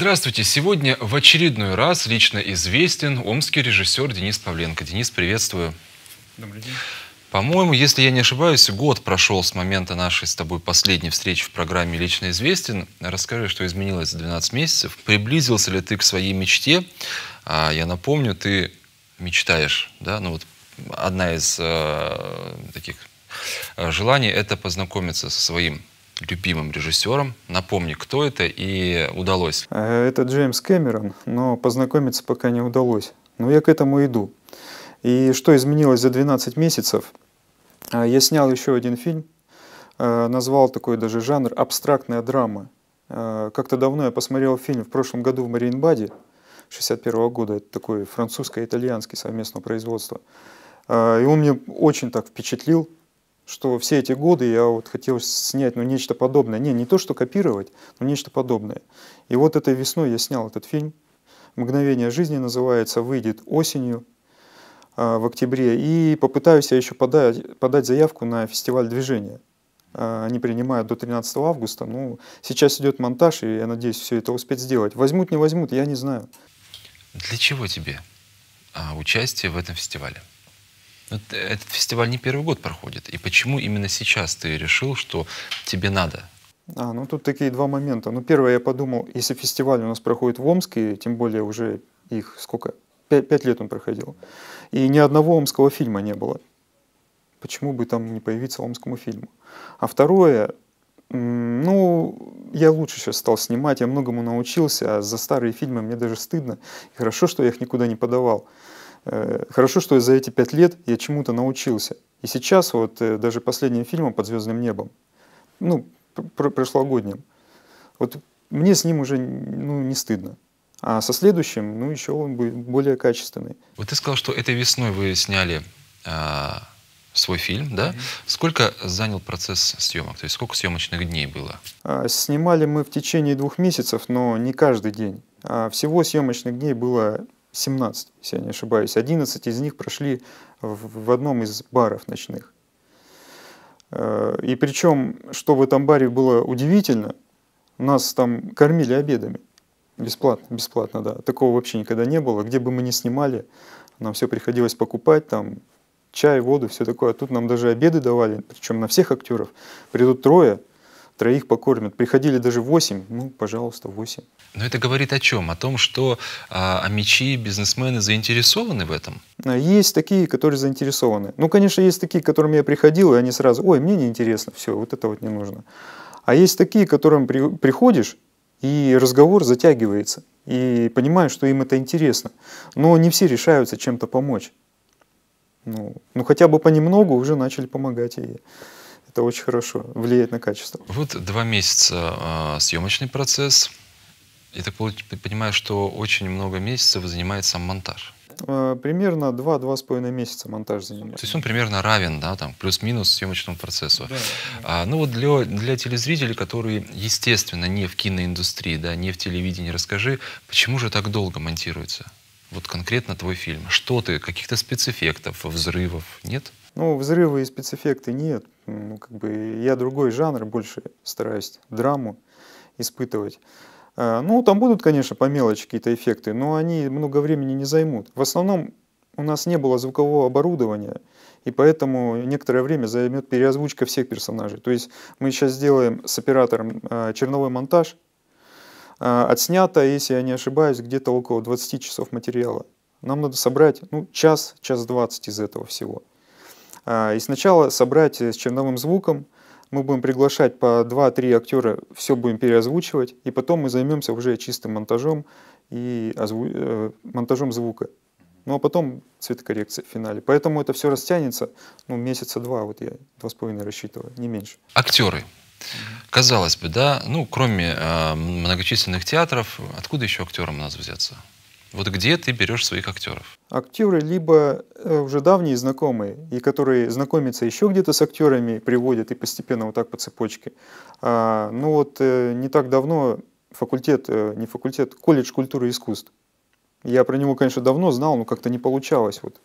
Здравствуйте! Сегодня в очередной раз лично известен омский режиссер Денис Павленко. Денис, приветствую. Добрый день. По-моему, если я не ошибаюсь, год прошел с момента нашей с тобой последней встречи в программе «Лично известен». Расскажи, что изменилось за 12 месяцев. Приблизился ли ты к своей мечте? А, я напомню, ты мечтаешь, да? Ну вот одна из э, таких э, желаний – это познакомиться со своим любимым режиссером. Напомни, кто это и удалось. Э, это Джеймс Кэмерон, но познакомиться пока не удалось. Но я к этому иду. И что изменилось за 12 месяцев? Э, я снял еще один фильм, э, назвал такой даже жанр «Абстрактная драма». Как-то давно я посмотрел фильм в прошлом году в Мариенбаде, 61 года, это такой французско-итальянский совместного производства. И он мне очень так впечатлил, что все эти годы я вот хотел снять ну, нечто подобное. Не, не то, что копировать, но нечто подобное. И вот этой весной я снял этот фильм. «Мгновение жизни» называется, выйдет осенью а, в октябре. И попытаюсь я еще подать, подать заявку на фестиваль движения. А, они принимают до 13 августа. Ну, сейчас идет монтаж, и я надеюсь все это успеть сделать. Возьмут, не возьмут, я не знаю. Для чего тебе а, участие в этом фестивале? Э, этот фестиваль не первый год проходит. И почему именно сейчас ты решил, что тебе надо? А, ну тут такие два момента. Ну первое, я подумал, если фестиваль у нас проходит в Омске, тем более уже их сколько? Пять, пять лет он проходил. И ни одного омского фильма не было. Почему бы там не появиться омскому фильму? А второе, ну, я лучше сейчас стал снимать, я многому научился, а за старые фильмы мне даже стыдно. И хорошо, что я их никуда не подавал. Э, хорошо, что за эти пять лет я чему-то научился. И сейчас вот э, даже последним фильмом «Под звездным небом», ну, пр прошлогодним, вот мне с ним уже ну, не стыдно. А со следующим, ну, еще он будет более качественный. Вот ты сказал, что этой весной вы сняли э, свой фильм, да? Mm-hmm. Сколько занял процесс съемок? То есть сколько съемочных дней было? А, снимали мы в течение двух месяцев, но не каждый день. А всего съемочных дней было 17, если я не ошибаюсь. 11 из них прошли в одном из баров ночных. Э, и причем, что в этом баре было удивительно, нас там кормили обедами. Бесплатно, бесплатно, да. Такого вообще никогда не было. Где бы мы ни снимали, нам все приходилось покупать, там чай, воду, все такое. А тут нам даже обеды давали, причем на всех актеров. Придут трое, троих покормят. Приходили даже восемь, ну, пожалуйста, восемь. Но это говорит о чем? О том, что а, амичи, бизнесмены заинтересованы в этом? А, есть такие, которые заинтересованы. Ну, конечно, есть такие, к которым я приходил, и они сразу, ой, мне неинтересно, все, вот это вот не нужно. А есть такие, к которым при, приходишь, и разговор затягивается, и понимаешь, что им это интересно. Но не все решаются чем-то помочь. Ну, ну хотя бы понемногу уже начали помогать ей. Это очень хорошо влияет на качество. Вот два месяца э, съемочный процесс. Я так понимаю, что очень много месяцев занимает сам монтаж. А, примерно 2-2,5 месяца монтаж занимает. То есть он примерно равен, да, там, плюс-минус съемочному процессу. Да, А, ну вот для, для телезрителей, которые, естественно, не в киноиндустрии, да, не в телевидении, расскажи, почему же так долго монтируется? Вот конкретно твой фильм. Что ты, каких-то спецэффектов, взрывов, нет? Ну, взрывы и спецэффекты нет как бы я другой жанр, больше стараюсь драму испытывать. Э, ну, там будут, конечно, по мелочи какие-то эффекты, но они много времени не займут. В основном у нас не было звукового оборудования, и поэтому некоторое время займет переозвучка всех персонажей. То есть мы сейчас сделаем с оператором э, черновой монтаж. Э, отснято, если я не ошибаюсь, где-то около 20 часов материала. Нам надо собрать ну, час, час 20 из этого всего. А, и сначала собрать э, с черновым звуком, мы будем приглашать по 2-3 актера, все будем переозвучивать, и потом мы займемся уже чистым монтажом и озву... Э, монтажом звука. Ну а потом цветокоррекция в финале. Поэтому это все растянется ну, месяца два, вот я два с половиной рассчитываю, не меньше. Актеры. Казалось бы, да, ну, кроме э, многочисленных театров, откуда еще актерам у нас взяться? Вот где ты берешь своих актеров? Актеры либо э, уже давние знакомые, и которые знакомятся еще где-то с актерами, приводят и постепенно вот так по цепочке. А, ну вот э, не так давно факультет, э, не факультет, колледж культуры и искусств. Я про него, конечно, давно знал, но как-то не получалось вот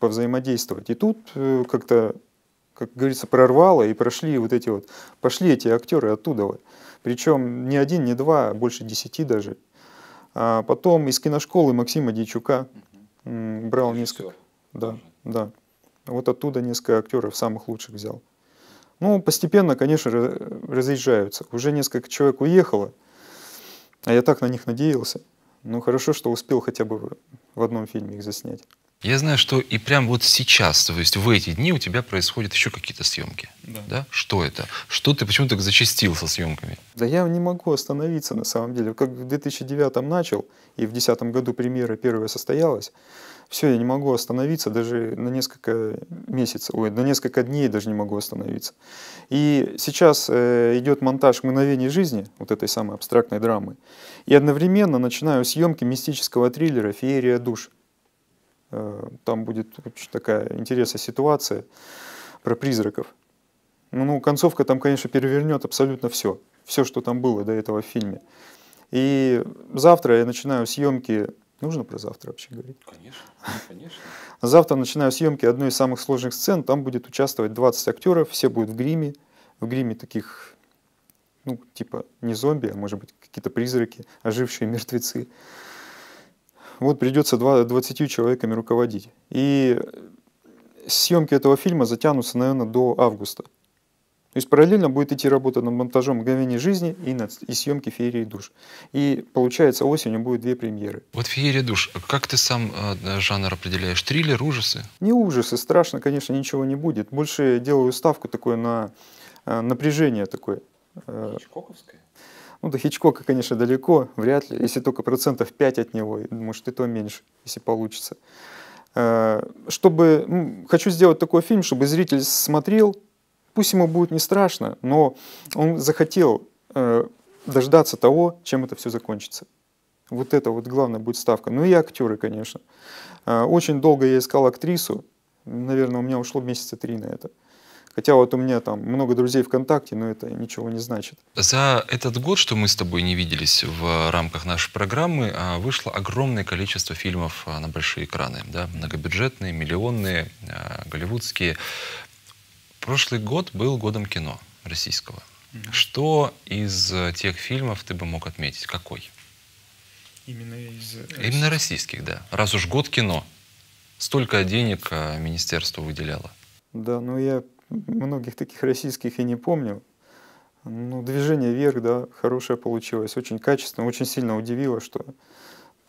повзаимодействовать. И тут как-то, как говорится, прорвало и прошли вот эти вот, пошли эти актеры оттуда. Причем не один, не два, а больше десяти даже. А потом из киношколы Максима Дичука угу. брал Режиссер. несколько. Да, да. Вот оттуда несколько актеров самых лучших взял. Ну, постепенно, конечно, разъезжаются. Уже несколько человек уехало, а я так на них надеялся. Ну, хорошо, что успел хотя бы в одном фильме их заснять. Я знаю, что и прямо вот сейчас, то есть в эти дни у тебя происходят еще какие-то съемки. Да. да? Что это? Что ты почему так зачастил со съемками? Да я не могу остановиться на самом деле. Как в 2009 начал, и в 2010 году премьера первая состоялась, все, я не могу остановиться даже на несколько месяцев, ой, на несколько дней даже не могу остановиться. И сейчас э, идет монтаж «Мгновений жизни», вот этой самой абстрактной драмы, и одновременно начинаю съемки мистического триллера «Феерия душ», Э, там будет очень такая интересная ситуация про призраков. Ну, ну концовка там, конечно, перевернет абсолютно все. Все, что там было до этого в фильме. И завтра я начинаю съемки Нужно про завтра вообще говорить? Конечно, конечно. Завтра начинаю съемки одной из самых сложных сцен. Там будет участвовать 20 актеров, все будут в гриме. В гриме таких, ну, типа, не зомби, а может быть, какие-то призраки, ожившие мертвецы вот придется 20 человеками руководить. И съемки этого фильма затянутся, наверное, до августа. То есть параллельно будет идти работа над монтажом «Мгновений жизни» и, над, и съемки «Феерии душ». И получается осенью будет две премьеры. Вот «Феерия душ», как ты сам э, жанр определяешь? Триллер, ужасы? Не ужасы, страшно, конечно, ничего не будет. Больше делаю ставку такое на э, напряжение такое. Хичкоковское? Э, ну, до Хичкока, конечно, далеко, вряд ли, если только процентов 5 от него, может, и то меньше, если получится. Э, чтобы, ну, хочу сделать такой фильм, чтобы зритель смотрел, пусть ему будет не страшно, но он захотел э, дождаться того, чем это все закончится. Вот это вот главная будет ставка. Ну и актеры, конечно. Э, очень долго я искал актрису. Наверное, у меня ушло месяца три на это. Хотя вот у меня там много друзей ВКонтакте, но это ничего не значит. За этот год, что мы с тобой не виделись в рамках нашей программы, а, вышло огромное количество фильмов а, на большие экраны. Да? Многобюджетные, миллионные, а, голливудские. Прошлый год был годом кино российского. Что из э, тех фильмов ты бы мог отметить? Какой? Именно из... Э, Именно российских, да. Раз уж год кино. Столько денег министерство выделяло. Да, ну я многих таких российских и не помню. Ну, движение вверх, да, хорошее получилось, очень качественно, очень сильно удивило, что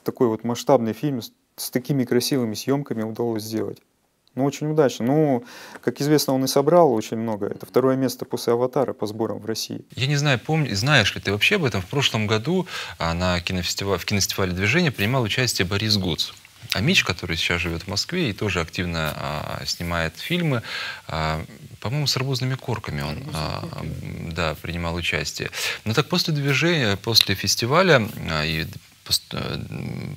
такой вот масштабный фильм с, с такими красивыми съемками удалось сделать. Ну, очень удачно. Ну, как известно, он и собрал очень много. Это второе место после «Аватара» по сборам в России. Я не знаю, помни, знаешь ли ты вообще об этом. В прошлом году а, на кинофестивале, в кинофестивале «Движение» принимал участие Борис Гуц. Амич, который сейчас живет в Москве и тоже активно а, снимает фильмы, а, по-моему, с арбузными корками он а, корки. да, принимал участие. Но так после движения, после фестиваля а, и э,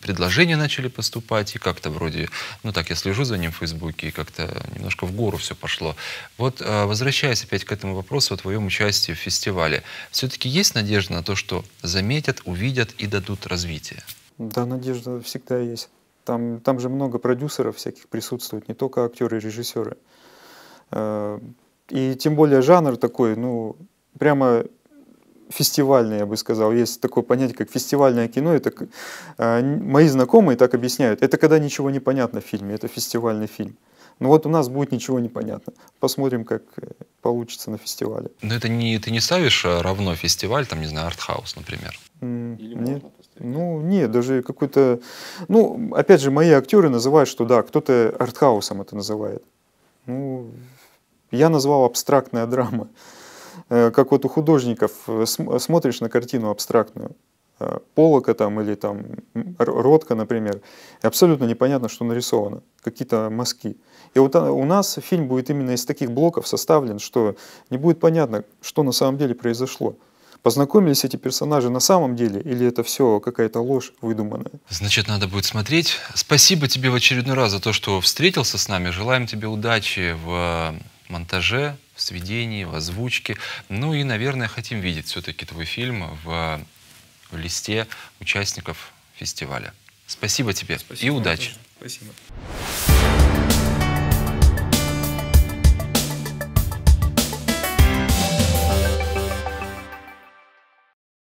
предложения начали поступать, и как-то вроде, ну так, я слежу за ним в Фейсбуке, и как-то немножко в гору все пошло. Вот а, возвращаясь опять к этому вопросу о твоем участии в фестивале, все-таки есть надежда на то, что заметят, увидят и дадут развитие? Да, надежда всегда есть. Там, там же много продюсеров всяких присутствует, не только актеры и режиссеры. Э, и тем более жанр такой, ну, прямо фестивальный, я бы сказал. Есть такое понятие, как фестивальное кино. Это, э, мои знакомые так объясняют. Это когда ничего не понятно в фильме, это фестивальный фильм. Ну вот у нас будет ничего непонятно. Посмотрим, как э, получится на фестивале. Но это не, ты не ставишь равно фестиваль, там, не знаю, артхаус, например? Или нет. Ну, нет, даже какой-то... Ну, опять же, мои актеры называют, что да, кто-то артхаусом это называет. Ну, я назвал абстрактная драма. Э, как вот у художников э, смотришь на картину абстрактную, э, Полока там или там Ротка, например, и абсолютно непонятно, что нарисовано, какие-то мазки. И вот а, у нас фильм будет именно из таких блоков составлен, что не будет понятно, что на самом деле произошло. Познакомились эти персонажи на самом деле, или это все какая-то ложь выдуманная? Значит, надо будет смотреть. Спасибо тебе в очередной раз за то, что встретился с нами. Желаем тебе удачи в монтаже, в сведении, в озвучке. Ну и, наверное, хотим видеть все-таки твой фильм в, в листе участников фестиваля. Спасибо тебе Спасибо и удачи. Спасибо.